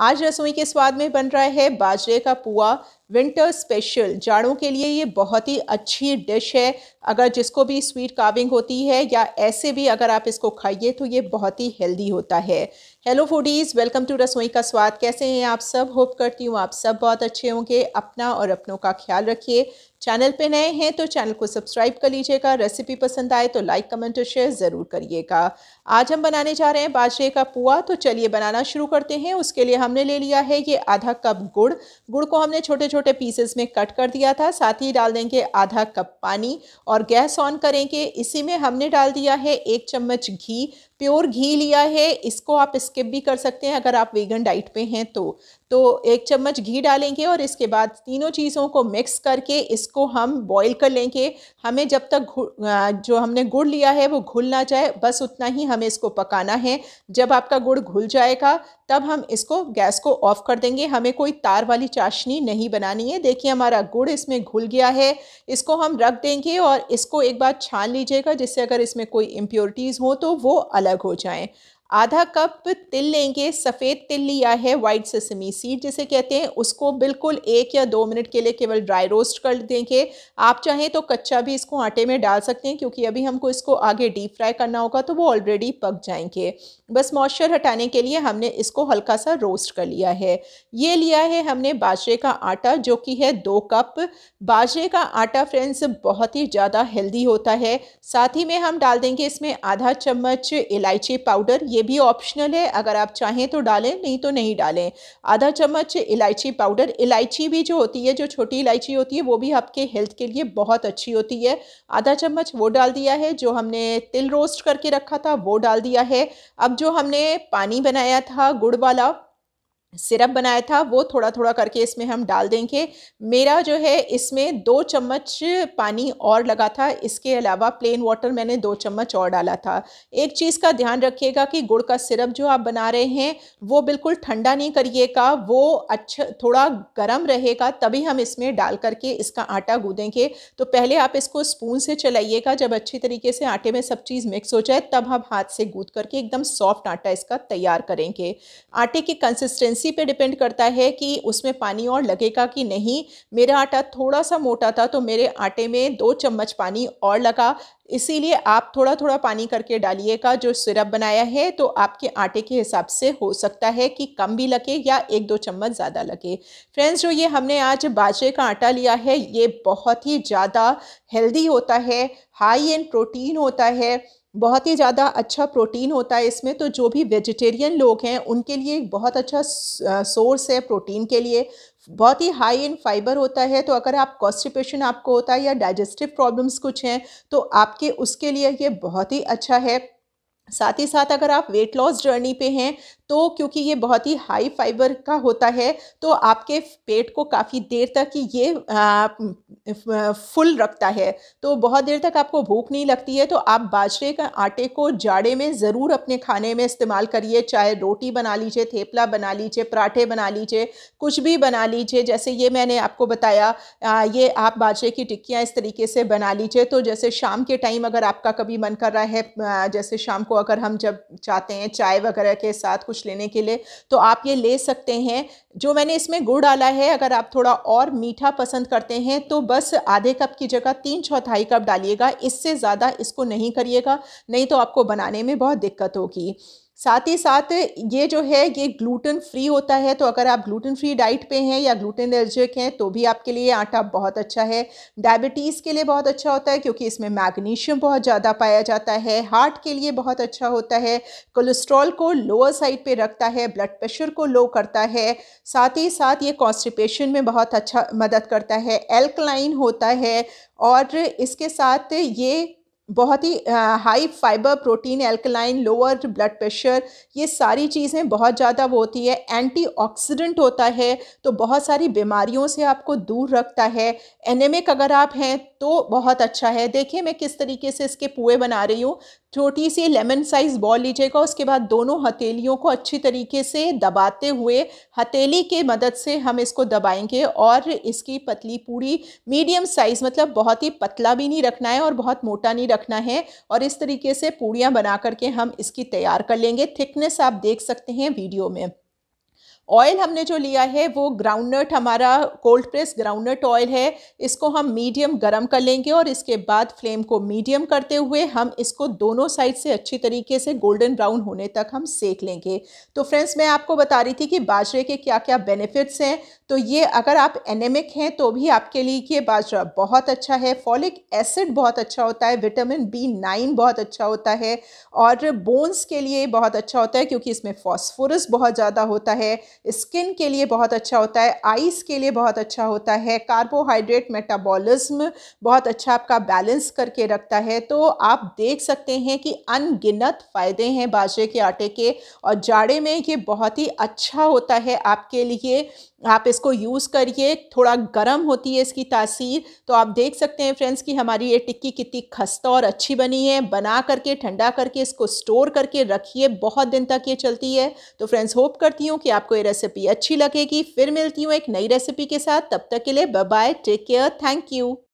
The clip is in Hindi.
आज रसोई के स्वाद में बन रहा है बाजरे का पुआ विंटर स्पेशल जाड़ों के लिए ये बहुत ही अच्छी डिश है अगर जिसको भी स्वीट काविंग होती है या ऐसे भी अगर आप इसको खाइए तो ये बहुत ही हेल्दी होता है हेलो फूडीज़ वेलकम टू रसोई का स्वाद कैसे हैं आप सब होप करती हूँ आप सब बहुत अच्छे होंगे अपना और अपनों का ख्याल रखिए चैनल पे नए हैं तो चैनल को सब्सक्राइब कर लीजिएगा रेसिपी पसंद आए तो लाइक कमेंट और शेयर ज़रूर करिएगा आज हम बनाने जा रहे हैं बाजरे का पुआ तो चलिए बनाना शुरू करते हैं उसके लिए हमने ले लिया है ये आधा कप गुड़ गुड़ को हमने छोटे छोटे पीसेस में कट कर दिया था साथ ही डाल देंगे आधा कप पानी और गैस ऑन करेंगे इसी में हमने डाल दिया है एक चम्मच घी प्योर घी लिया है इसको आप स्किप भी कर सकते हैं अगर आप वेगन डाइट पे हैं तो तो एक चम्मच घी डालेंगे और इसके बाद तीनों चीज़ों को मिक्स करके इसको हम बॉईल कर लेंगे हमें जब तक जो हमने गुड़ लिया है वो घुल ना जाए बस उतना ही हमें इसको पकाना है जब आपका गुड़ घुल जाएगा तब हम इसको गैस को ऑफ़ कर देंगे हमें कोई तार वाली चाशनी नहीं बनानी है देखिए हमारा गुड़ इसमें घुल गया है इसको हम रख देंगे और इसको एक बार छान लीजिएगा जिससे अगर इसमें कोई इम्प्योरिटीज़ हो तो वो अलग अलग हो जाएं आधा कप तिल लेंगे सफ़ेद तिल लिया है वाइट सेसमी सीड जिसे कहते हैं उसको बिल्कुल एक या दो मिनट के लिए केवल ड्राई रोस्ट कर देंगे आप चाहें तो कच्चा भी इसको आटे में डाल सकते हैं क्योंकि अभी हमको इसको आगे डीप फ्राई करना होगा तो वो ऑलरेडी पक जाएंगे बस मॉइस्चर हटाने के लिए हमने इसको हल्का सा रोस्ट कर लिया है ये लिया है हमने बाजरे का आटा जो कि है दो कप बाजरे का आटा फ्रेंड्स बहुत ही ज़्यादा हेल्दी होता है साथ ही में हम डाल देंगे इसमें आधा चम्मच इलायची पाउडर ये ये भी ऑप्शनल है अगर आप चाहें तो डालें नहीं तो नहीं डालें आधा चम्मच इलायची पाउडर इलायची भी जो होती है जो छोटी इलायची होती है वो भी आपके हेल्थ के लिए बहुत अच्छी होती है आधा चम्मच वो डाल दिया है जो हमने तिल रोस्ट करके रखा था वो डाल दिया है अब जो हमने पानी बनाया था गुड़ वाला सिरप बनाया था वो थोड़ा थोड़ा करके इसमें हम डाल देंगे मेरा जो है इसमें दो चम्मच पानी और लगा था इसके अलावा प्लेन वाटर मैंने दो चम्मच और डाला था एक चीज़ का ध्यान रखिएगा कि गुड़ का सिरप जो आप बना रहे हैं वो बिल्कुल ठंडा नहीं करिएगा वो अच्छा थोड़ा गर्म रहेगा तभी हम इसमें डाल करके इसका आटा गूँदेंगे तो पहले आप इसको स्पून से चलाइएगा जब अच्छी तरीके से आटे में सब चीज़ मिक्स हो जाए तब आप हाथ से गूँध करके एकदम सॉफ्ट आटा इसका तैयार करेंगे आटे की कंसिस्टेंसी इसी पे डिपेंड करता है कि उसमें पानी और लगेगा कि नहीं मेरा आटा थोड़ा सा मोटा था तो मेरे आटे में दो चम्मच पानी और लगा इसीलिए आप थोड़ा थोड़ा पानी करके डालिएगा जो सिरप बनाया है तो आपके आटे के हिसाब से हो सकता है कि कम भी लगे या एक दो चम्मच ज़्यादा लगे फ्रेंड्स जो ये हमने आज बाजरे का आटा लिया है ये बहुत ही ज़्यादा हेल्दी होता है हाई इन प्रोटीन होता है बहुत ही ज़्यादा अच्छा प्रोटीन होता है इसमें तो जो भी वेजिटेरियन लोग हैं उनके लिए एक बहुत अच्छा सोर्स है प्रोटीन के लिए बहुत ही हाई इन फाइबर होता है तो अगर आप कॉन्स्टिपेशन आपको होता है या डाइजेस्टिव प्रॉब्लम्स कुछ हैं तो आपके उसके लिए ये बहुत ही अच्छा है साथ ही साथ अगर आप वेट लॉस जर्नी पे हैं तो क्योंकि ये बहुत ही हाई फाइबर का होता है तो आपके पेट को काफ़ी देर तक ये फुल रखता है तो बहुत देर तक आपको भूख नहीं लगती है तो आप बाजरे का आटे को जाड़े में ज़रूर अपने खाने में इस्तेमाल करिए चाहे रोटी बना लीजिए थेपला बना लीजिए पराठे बना लीजिए कुछ भी बना लीजिए जैसे ये मैंने आपको बताया आ, ये आप बाजरे की टिक्कियाँ इस तरीके से बना लीजिए तो जैसे शाम के टाइम अगर आपका कभी मन कर रहा है जैसे शाम को अगर हम जब चाहते हैं चाय वगैरह के साथ कुछ कुछ लेने के लिए तो आप ये ले सकते हैं जो मैंने इसमें गुड़ डाला है अगर आप थोड़ा और मीठा पसंद करते हैं तो बस आधे कप की जगह तीन चौथाई कप डालिएगा इससे ज़्यादा इसको नहीं करिएगा नहीं तो आपको बनाने में बहुत दिक्कत होगी साथ ही साथ ये जो है ये ग्लूटन फ्री होता है तो अगर आप ग्लूटेन फ्री डाइट पे हैं या ग्लूटेन एलर्जिक हैं तो भी आपके लिए आटा बहुत अच्छा है डायबिटीज़ के लिए बहुत अच्छा होता है क्योंकि इसमें मैग्नीशियम बहुत ज़्यादा पाया जाता है हार्ट के लिए बहुत अच्छा होता है कोलेस्ट्रॉल को लोअर साइड पर रखता है ब्लड प्रेशर को लो करता है साथ ही साथ ये कॉन्स्टिपेशन में बहुत अच्छा मदद करता है एल्कलाइन होता है और इसके साथ ये बहुत ही high fibre protein alkaline lower blood pressure ये सारी चीज़ें बहुत ज़्यादा वो होती है एंटीऑक्सीडेंट होता है तो बहुत सारी बीमारियों से आपको दूर रखता है एनेमिक अगर आप हैं तो बहुत अच्छा है देखिए मैं किस तरीके से इसके पुए बना रही हूँ छोटी सी लेमन साइज़ बॉल लीजिएगा उसके बाद दोनों हथेलियों को अच्छी तरीके से दबाते हुए हथेली के मदद से हम इसको दबाएंगे और इसकी पतली पूरी मीडियम साइज़ मतलब बहुत ही पतला भी नहीं रखना है और बहुत मोटा नहीं रखना रखना है और इस तरीके से पूड़ियाँ बना करके हम इसकी तैयार कर लेंगे थिकनेस आप देख सकते हैं वीडियो में ऑयल हमने जो लिया है वो ग्राउंडनट हमारा कोल्ड प्रेस ग्राउंडनट ऑयल है इसको हम मीडियम गरम कर लेंगे और इसके बाद फ्लेम को मीडियम करते हुए हम इसको दोनों साइड से अच्छी तरीके से गोल्डन ब्राउन होने तक हम सेक लेंगे तो फ्रेंड्स मैं आपको बता रही थी कि बाजरे के क्या क्या बेनिफिट्स हैं तो ये अगर आप एनेमिक हैं तो भी आपके लिए ये बाजरा बहुत अच्छा है फॉलिक एसिड बहुत अच्छा होता है विटामिन बी नाइन बहुत अच्छा होता है और बोन्स के लिए बहुत अच्छा होता है क्योंकि इसमें फॉस्फोरस बहुत ज़्यादा होता है स्किन के लिए बहुत अच्छा होता है आइस के लिए बहुत अच्छा होता है कार्बोहाइड्रेट मेटाबॉलिज्म बहुत अच्छा आपका बैलेंस करके रखता है तो आप देख सकते हैं कि अनगिनत फ़ायदे हैं बाजरे के आटे के और जाड़े में ये बहुत ही अच्छा होता है आपके लिए आप इस इसको यूज़ करिए थोड़ा गर्म होती है इसकी तासीर तो आप देख सकते हैं फ्रेंड्स कि हमारी ये टिक्की कितनी खस्ता और अच्छी बनी है बना करके ठंडा करके इसको स्टोर करके रखिए बहुत दिन तक ये चलती है तो फ्रेंड्स होप करती हूँ कि आपको ये रेसिपी अच्छी लगेगी फिर मिलती हूँ एक नई रेसिपी के साथ तब तक के लिए bye take care thank you